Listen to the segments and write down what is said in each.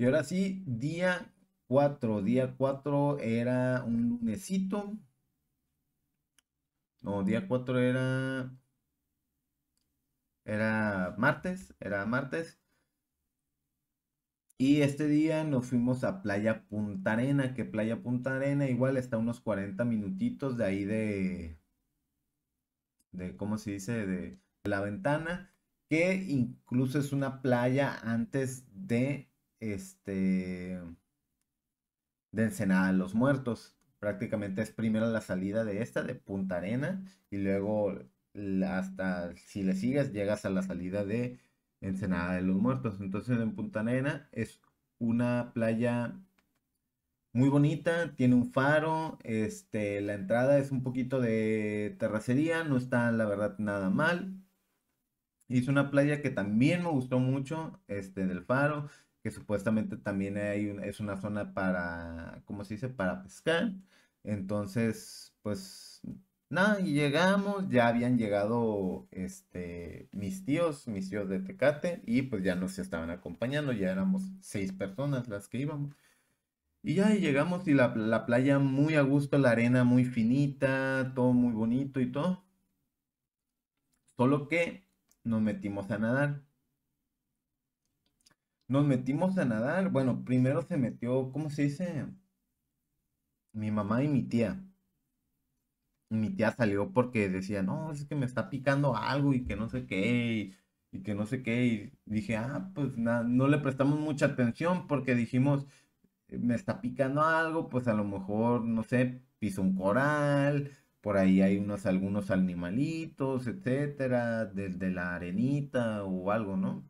Y ahora sí, día 4. Día 4 era un lunesito. No, día 4 era... Era martes, era martes. Y este día nos fuimos a Playa Punta Arena, que Playa Punta Arena igual está a unos 40 minutitos de ahí de, de ¿cómo se dice? de la ventana, que incluso es una playa antes de este, de Ensenada de los Muertos. Prácticamente es primero la salida de esta, de Punta Arena, y luego hasta, si le sigues, llegas a la salida de Ensenada de los Muertos. Entonces en Punta Arena es una playa muy bonita, tiene un faro, este, la entrada es un poquito de terracería, no está la verdad nada mal. Es una playa que también me gustó mucho, este, del faro supuestamente también hay es una zona para, ¿cómo se dice? Para pescar. Entonces, pues nada, y llegamos, ya habían llegado este, mis tíos, mis tíos de Tecate, y pues ya nos estaban acompañando, ya éramos seis personas las que íbamos. Y ya llegamos y la, la playa muy a gusto, la arena muy finita, todo muy bonito y todo. Solo que nos metimos a nadar. Nos metimos a nadar. Bueno, primero se metió, ¿cómo se dice? Mi mamá y mi tía. mi tía salió porque decía, no, es que me está picando algo y que no sé qué, y, que no sé qué. Y dije, ah, pues nada no le prestamos mucha atención porque dijimos, me está picando algo, pues a lo mejor, no sé, piso un coral, por ahí hay unos algunos animalitos, etcétera, desde la arenita o algo, ¿no?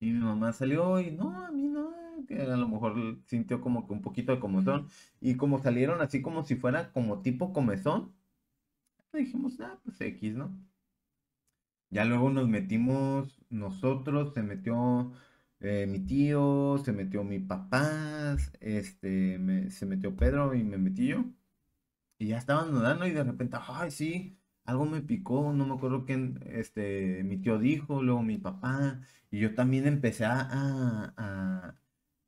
Y mi mamá salió y no, a mí no, que a lo mejor sintió como que un poquito de comezón. Y como salieron así como si fuera como tipo comezón, dijimos, ah, pues X, ¿no? Ya luego nos metimos nosotros, se metió eh, mi tío, se metió mi papá, este, se metió Pedro y me metí yo. Y ya estaban nadando y de repente, ay, sí, algo me picó, no me acuerdo quién, este, mi tío dijo, luego mi papá, y yo también empecé a, a,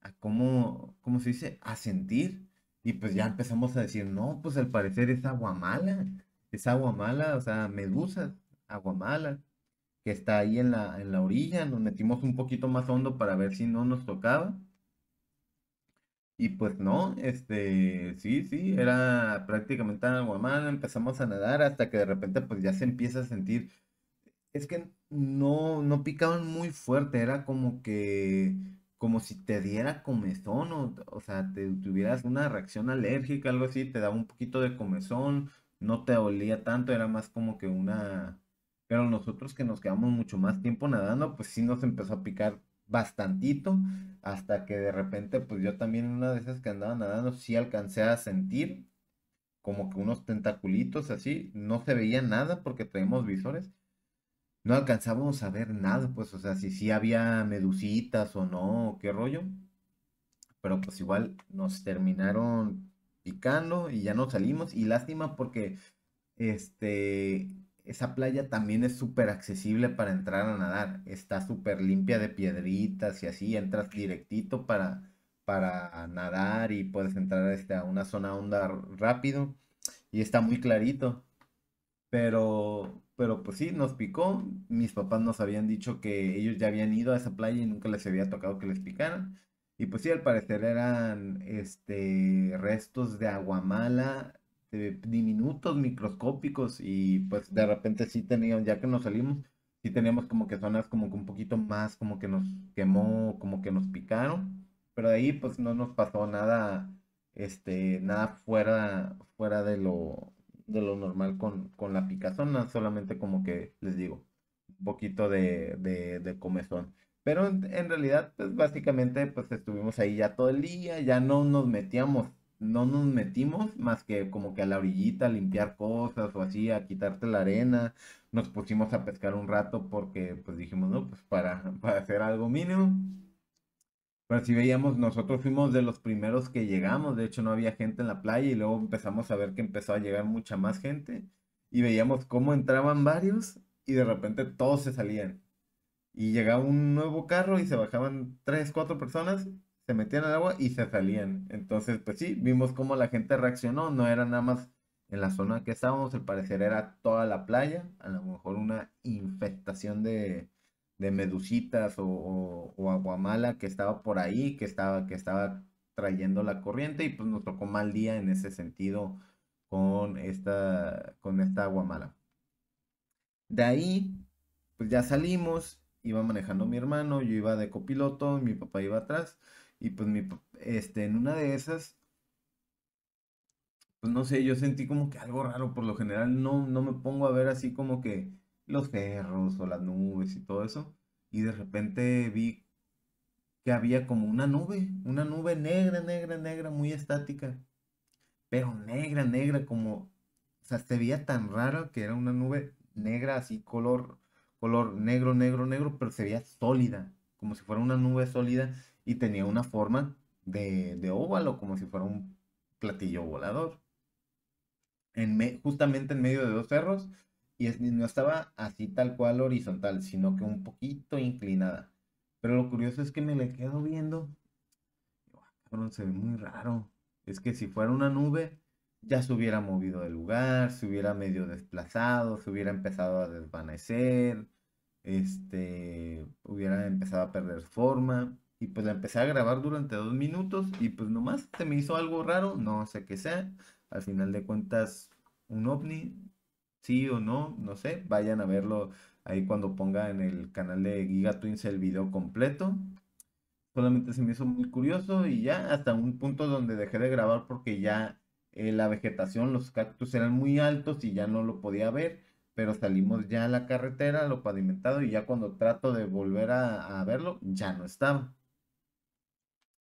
a cómo, ¿cómo se dice? A sentir, y pues ya empezamos a decir, no, pues al parecer es agua mala, es agua mala, o sea, medusa, agua mala, que está ahí en la, en la orilla, nos metimos un poquito más hondo para ver si no nos tocaba, y pues no, este, sí, sí, era prácticamente algo mal, empezamos a nadar hasta que de repente pues ya se empieza a sentir, es que no, no picaban muy fuerte, era como que, como si te diera comezón, o, o sea, te tuvieras una reacción alérgica, algo así, te daba un poquito de comezón, no te olía tanto, era más como que una, pero nosotros que nos quedamos mucho más tiempo nadando, pues sí nos empezó a picar bastantito hasta que de repente pues yo también una de esas que andaba nadando sí alcancé a sentir como que unos tentaculitos así, no se veía nada porque tenemos visores, no alcanzábamos a ver nada, pues o sea, si sí si había medusitas o no, qué rollo, pero pues igual nos terminaron picando y ya no salimos y lástima porque este esa playa también es súper accesible para entrar a nadar. Está súper limpia de piedritas y así, entras directito para, para nadar y puedes entrar este, a una zona onda rápido y está muy clarito. Pero, pero pues sí, nos picó. Mis papás nos habían dicho que ellos ya habían ido a esa playa y nunca les había tocado que les picaran. Y pues sí, al parecer eran este, restos de aguamala este, diminutos, microscópicos y pues de repente sí tenían, ya que nos salimos, sí teníamos como que zonas como que un poquito más, como que nos quemó, como que nos picaron, pero de ahí pues no nos pasó nada, este, nada fuera, fuera de lo, de lo normal con, con la picazón, solamente como que les digo, un poquito de, de, comezón. Pero en, en, realidad, pues básicamente, pues estuvimos ahí ya todo el día, ya no nos metíamos no nos metimos más que como que a la orillita a limpiar cosas o así, a quitarte la arena. Nos pusimos a pescar un rato porque pues dijimos, no, pues para, para hacer algo mínimo. Pero si veíamos, nosotros fuimos de los primeros que llegamos, de hecho no había gente en la playa y luego empezamos a ver que empezó a llegar mucha más gente y veíamos cómo entraban varios y de repente todos se salían. Y llegaba un nuevo carro y se bajaban tres, cuatro personas se metían al agua y se salían. Entonces, pues sí, vimos cómo la gente reaccionó, no era nada más en la zona que estábamos, al parecer era toda la playa, a lo mejor una infestación de, de medusitas o, o, aguamala que estaba por ahí, que estaba, que estaba trayendo la corriente y pues nos tocó mal día en ese sentido con esta, con esta aguamala. De ahí, pues ya salimos, iba manejando mi hermano, yo iba de copiloto, mi papá iba atrás y pues mi, este, en una de esas, pues no sé, yo sentí como que algo raro. Por lo general no, no me pongo a ver así como que los cerros o las nubes y todo eso. Y de repente vi que había como una nube, una nube negra, negra, negra, muy estática. Pero negra, negra, como, o sea, se veía tan raro que era una nube negra, así color, color negro, negro, negro, pero se veía sólida, como si fuera una nube sólida y tenía una forma de, de óvalo, como si fuera un platillo volador. En justamente en medio de dos cerros y no estaba así tal cual horizontal, sino que un poquito inclinada. Pero lo curioso es que me le quedo viendo. Ah, se ve muy raro. Es que si fuera una nube, ya se hubiera movido del lugar, se hubiera medio desplazado, se hubiera empezado a desvanecer, este, hubiera empezado a perder forma. Y pues la empecé a grabar durante dos minutos y pues nomás se me hizo algo raro, no sé qué sea. Al final de cuentas, un ovni, sí o no, no sé. Vayan a verlo ahí cuando ponga en el canal de Giga Twins el video completo. Solamente se me hizo muy curioso y ya hasta un punto donde dejé de grabar porque ya eh, la vegetación, los cactus eran muy altos y ya no lo podía ver pero salimos ya a la carretera, lo pavimentado, y ya cuando trato de volver a verlo, ya no estaba.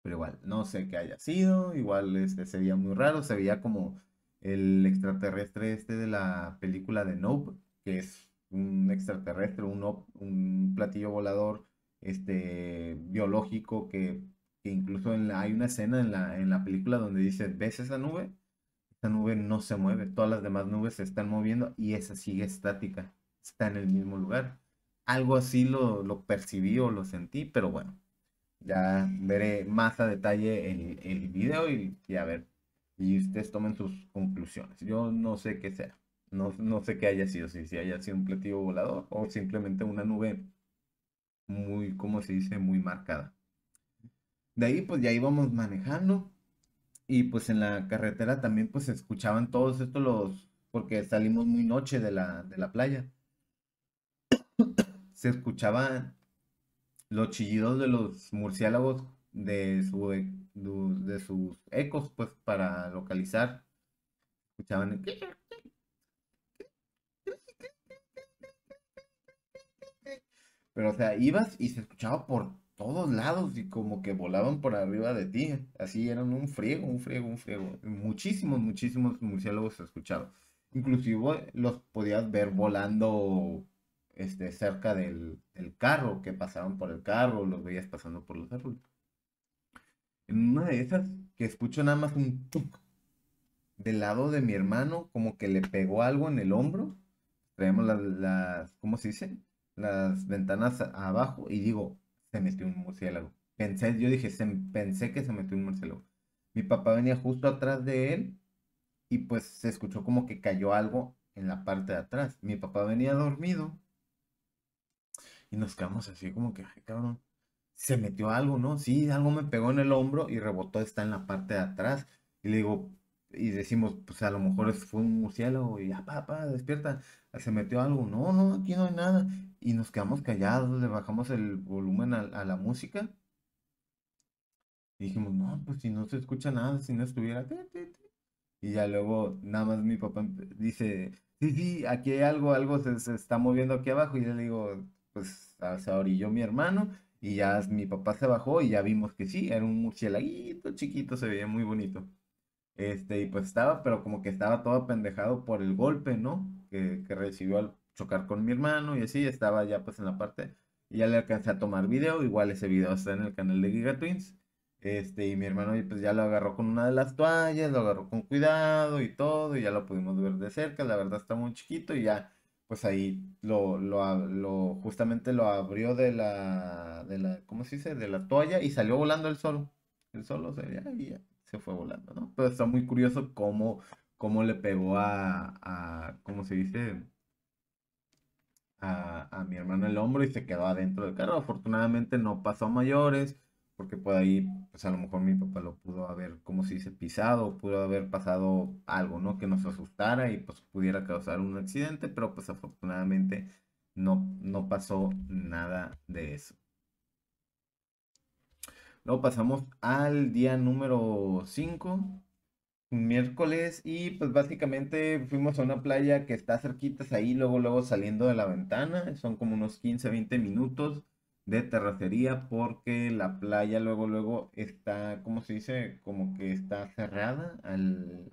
Pero igual, no sé qué haya sido, igual este, se muy raro, se veía como el extraterrestre este de la película de Nope, que es un extraterrestre, un, un platillo volador este, biológico que, incluso hay una escena en la, en la película donde dice, ¿ves esa nube? Esa nube no se mueve, todas las demás nubes se están moviendo y esa sigue estática, está en el mismo lugar. Algo así lo, lo percibí o lo sentí, pero bueno, ya veré más a detalle el, el video y, a ver. Y ustedes tomen sus conclusiones. Yo no sé qué sea. No, sé qué haya sido. Si, si haya sido un platillo volador o simplemente una nube muy, como se dice, muy marcada. De ahí pues ya íbamos manejando. Y pues en la carretera también pues se escuchaban todos estos los, porque salimos muy noche de la, de la playa. se escuchaban los chillidos de los murciélagos de, e, de, sus ecos, pues para localizar. Escuchaban. Pero, o sea, ibas y se escuchaba por todos lados y como que volaban por arriba de ti. Así eran un friego, un friego, un friego. Muchísimos, muchísimos murciélagos se escuchaban. Inclusive los podías ver volando este, cerca del, carro, que pasaban por el carro, los veías pasando por los árboles. En una de esas, que escucho nada más un tuk del lado de mi hermano, como que le pegó algo en el hombro. Traemos las, las ¿cómo se dice? Las ventanas abajo y digo, se metió un murciélago. Pensé, yo dije, pensé que se metió un murciélago. Mi papá venía justo atrás de él y pues se escuchó como que cayó algo en la parte de atrás. Mi papá venía dormido y nos quedamos así como que, cabrón, se metió algo, ¿no? Sí, algo me pegó en el hombro y rebotó, está en la parte de atrás. Y le digo, y decimos, pues a lo mejor fue un murciélago y ya, papá, despierta, ah, se metió algo. No, no, aquí no hay nada. Y nos quedamos callados, le bajamos el volumen a, la música. Y dijimos, no, pues si no se escucha nada, si no estuviera. Y ya luego, nada más mi papá dice, sí, sí, aquí hay algo, algo se, está moviendo aquí abajo. Y le digo, pues se orilló mi hermano y ya mi papá se bajó y ya vimos que sí, era un murcielaguito chiquito, se veía muy bonito. Este, y pues estaba, pero como que estaba todo Pendejado por el golpe, ¿no? Que, recibió al chocar con mi hermano y así, estaba ya pues en la parte, y ya le alcancé a tomar video, igual ese video está en el canal de Giga Twins. Este, y mi hermano pues ya lo agarró con una de las toallas, lo agarró con cuidado y todo, y ya lo pudimos ver de cerca, la verdad está muy chiquito y ya pues ahí lo, lo, justamente lo abrió de la, de la, ¿cómo se dice? De la toalla y salió volando el solo. El solo se, se fue volando, ¿no? Pero está muy curioso cómo, cómo le pegó a, a, ¿cómo se dice? A, a mi hermano el hombro y se quedó adentro del carro. Afortunadamente no pasó a mayores porque por ahí, pues a lo mejor mi papá lo pudo haber, como si dice, pisado, pudo haber pasado algo, ¿no? Que nos asustara y pues pudiera causar un accidente, pero pues afortunadamente no, no pasó nada de eso. Luego pasamos al día número 5, miércoles, y pues básicamente fuimos a una playa que está cerquita. ahí, luego luego saliendo de la ventana, son como unos 15, 20 minutos de terracería porque la playa luego, luego está, como se dice? Como que está cerrada al,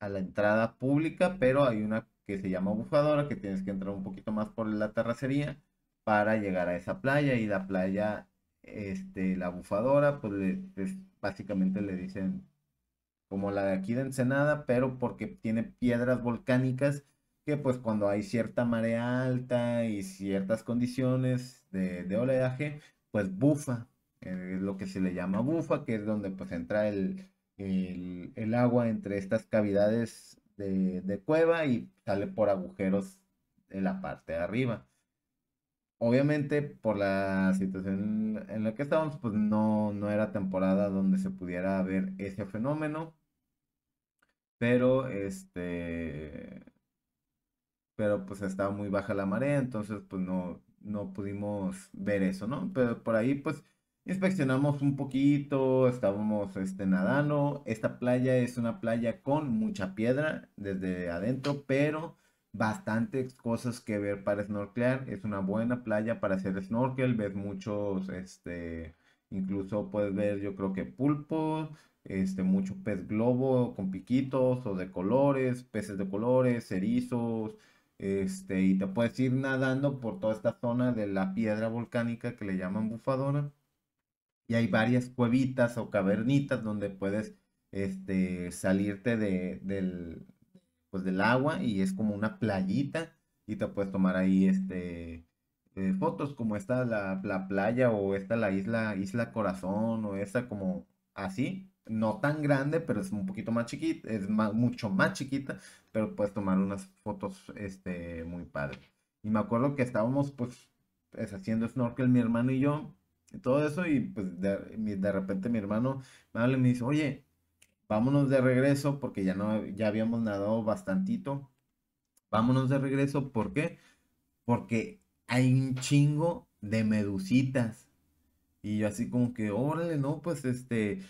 a la entrada pública, pero hay una que se llama bufadora que tienes que entrar un poquito más por la terracería para llegar a esa playa y la playa, este, la bufadora, pues, pues básicamente le dicen como la de aquí de Ensenada, pero porque tiene piedras volcánicas que pues cuando hay cierta marea alta y ciertas condiciones de, oleaje, pues bufa, es eh, lo que se le llama bufa, que es donde pues entra el, el, agua entre estas cavidades de, cueva y sale por agujeros en la parte de arriba. Obviamente por la situación en la que estábamos, pues no, no era temporada donde se pudiera ver ese fenómeno, pero este pero pues estaba muy baja la marea, entonces pues no, no pudimos ver eso, ¿no? Pero por ahí pues inspeccionamos un poquito, estábamos este, nadando. Esta playa es una playa con mucha piedra desde adentro, pero bastantes cosas que ver para snorkelar. Es una buena playa para hacer snorkel, ves muchos, este, incluso puedes ver yo creo que pulpos. Este, mucho pez globo con piquitos o de colores, peces de colores, erizos, este, y te puedes ir nadando por toda esta zona de la piedra volcánica que le llaman bufadora. Y hay varias cuevitas o cavernitas donde puedes este, salirte de, del, pues, del agua y es como una playita y te puedes tomar ahí este, eh, fotos como esta la, la, playa o esta la isla, isla Corazón o esta como así no tan grande, pero es un poquito más chiquita, es más, mucho más chiquita, pero puedes tomar unas fotos este, muy padres. Y me acuerdo que estábamos pues haciendo snorkel mi hermano y yo, y todo eso, y pues de, repente mi hermano me habla y me dice, oye, vámonos de regreso porque ya, no, ya habíamos nadado bastantito. Vámonos de regreso, ¿por qué? Porque hay un chingo de medusitas. Y yo así como que, órale, no, pues este,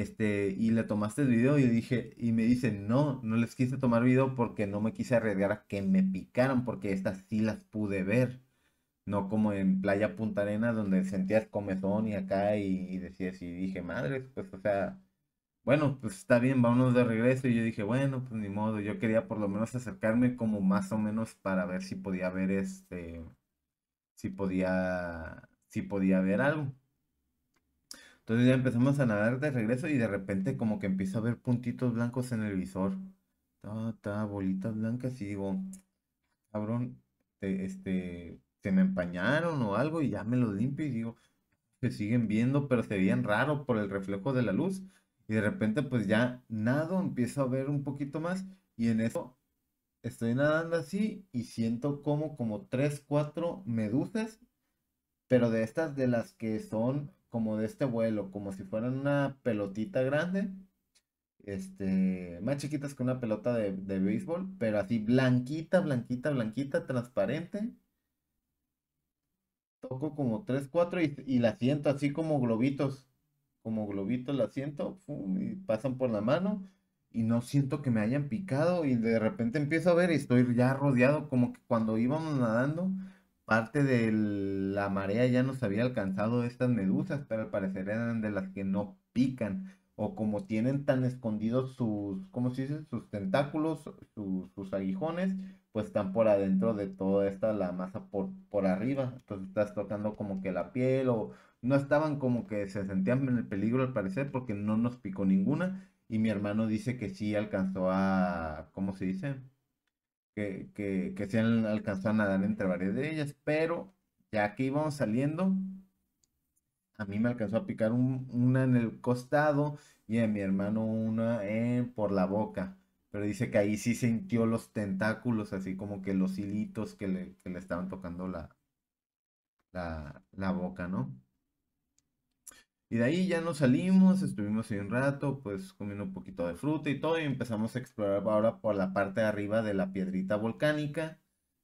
este, y le tomaste el video y dije, y me dicen, no, no les quise tomar video porque no me quise arriesgar a que me picaran, porque estas sí las pude ver, no como en Playa Punta Arena donde sentías comezón y acá y, y decías, y dije, madres, pues, o sea, bueno, pues está bien, vámonos de regreso, y yo dije, bueno, pues ni modo, yo quería por lo menos acercarme como más o menos para ver si podía ver este, si podía, si podía ver algo entonces ya empezamos a nadar de regreso y de repente como que empiezo a ver puntitos blancos en el visor. Ta, ta, bolitas blancas y digo, cabrón, te, este, se me empañaron o algo y ya me lo limpio y digo, se siguen viendo, pero se veían raro por el reflejo de la luz. Y de repente pues ya nado, empiezo a ver un poquito más y en eso estoy nadando así y siento como como 3, 4 medusas, pero de estas de las que son como de este vuelo, como si fueran una pelotita grande, este, más chiquitas que una pelota de, de béisbol, pero así blanquita, blanquita, blanquita, transparente. Toco como 3, 4 y, la siento así como globitos, como globitos la siento, y pasan por la mano y no siento que me hayan picado y de repente empiezo a ver y estoy ya rodeado como que cuando íbamos nadando parte de la marea ya nos había alcanzado estas medusas, pero al parecer eran de las que no pican. O como tienen tan escondidos sus, ¿cómo se dice? Sus tentáculos, sus, aguijones, pues están por adentro de toda esta la masa por, por arriba. Entonces estás tocando como que la piel o no estaban como que se sentían en el peligro al parecer porque no nos picó ninguna. Y mi hermano dice que sí alcanzó a, ¿cómo se dice? que, se han alcanzado a nadar entre varias de ellas, pero ya que íbamos saliendo, a mí me alcanzó a picar una en el costado y a mi hermano una eh, por la boca. Pero dice que ahí sí sintió los tentáculos, así como que los hilitos que le, estaban tocando la, la boca, ¿no? Y de ahí ya nos salimos, estuvimos ahí un rato, pues comiendo un poquito de fruta y todo, y empezamos a explorar ahora por la parte de arriba de la piedrita volcánica,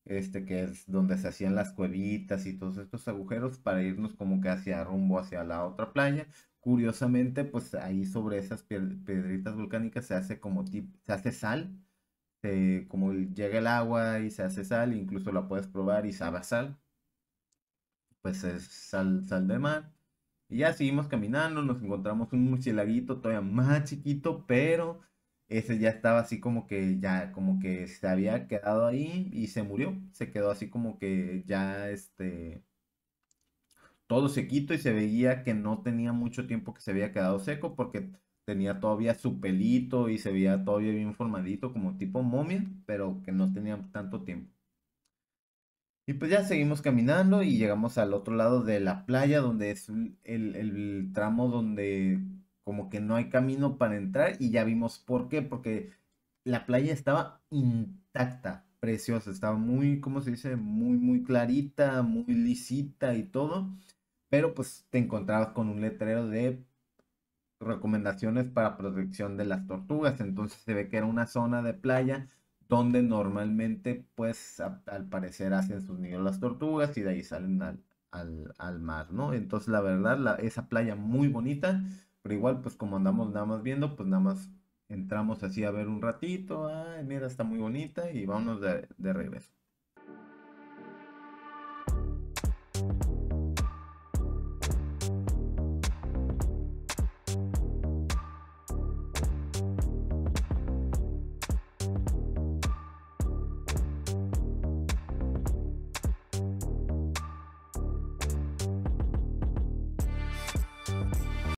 este que es donde se hacían las cuevitas y todos estos agujeros para irnos como que hacia rumbo hacia la otra playa. Curiosamente, pues ahí sobre esas piedritas volcánicas se hace como se hace sal, eh, como llega el agua y se hace sal, incluso la puedes probar y sabe sal. Pues es sal, sal de mar. Y ya seguimos caminando, nos encontramos un mochilaguito todavía más chiquito, pero ese ya estaba así como que ya, como que se había quedado ahí y se murió. Se quedó así como que ya este todo sequito y se veía que no tenía mucho tiempo que se había quedado seco porque tenía todavía su pelito y se veía todavía bien formadito como tipo momia, pero que no tenía tanto tiempo. Y pues ya seguimos caminando y llegamos al otro lado de la playa, donde es el, tramo donde como que no hay camino para entrar y ya vimos por qué, porque la playa estaba intacta, preciosa, estaba muy, ¿cómo se dice? Muy, muy clarita, muy lisita y todo, pero pues te encontrabas con un letrero de recomendaciones para protección de las tortugas, entonces se ve que era una zona de playa donde normalmente, pues, al parecer hacen sus nidos las tortugas y de ahí salen al, mar, ¿no? Entonces, la verdad, esa playa muy bonita, pero igual, pues, como andamos nada más viendo, pues, nada más entramos así a ver un ratito, ay, mira, está muy bonita y vámonos de, de regreso.